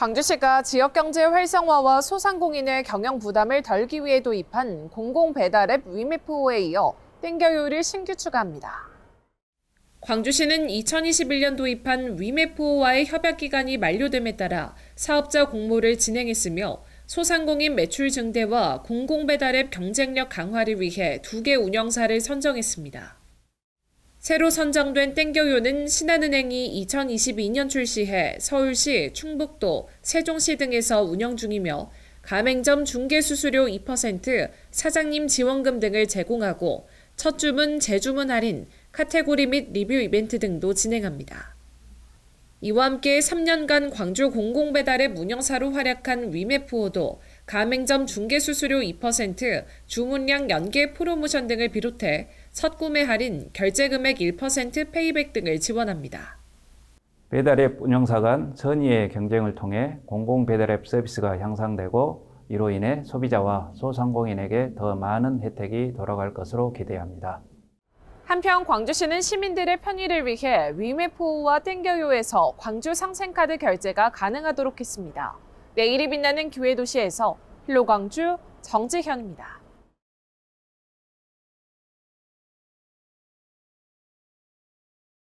광주시가 지역경제 활성화와 소상공인의 경영 부담을 덜기 위해 도입한 공공배달앱 위메프호에 이어 땡겨요를 신규 추가합니다. 광주시는 2021년 도입한 위메프호와의 협약기간이 만료됨에 따라 사업자 공모를 진행했으며 소상공인 매출 증대와 공공배달앱 경쟁력 강화를 위해 두 개 운영사를 선정했습니다. 새로 선정된 땡겨요는 신한은행이 2022년 출시해 서울시, 충북도, 세종시 등에서 운영 중이며 가맹점 중개수수료 2%, 사장님 지원금 등을 제공하고 첫 주문, 재주문 할인, 카테고리 및 리뷰 이벤트 등도 진행합니다. 이와 함께 3년간 광주 공공배달의 문영사로 활약한 위메프호도 가맹점 중개 수수료 2%, 주문량 연계 프로모션 등을 비롯해 첫 구매 할인, 결제 금액 1% 페이백 등을 지원합니다. 배달앱 운영사 간 선의의 경쟁을 통해 공공 배달앱 서비스가 향상되고 이로 인해 소비자와 소상공인에게 더 많은 혜택이 돌아갈 것으로 기대합니다. 한편 광주시는 시민들의 편의를 위해 위메포우와 땡겨요에서 광주 상생카드 결제가 가능하도록 했습니다. 내일이 빛나는 교회 도시에서 힐로광주 정재현입니다.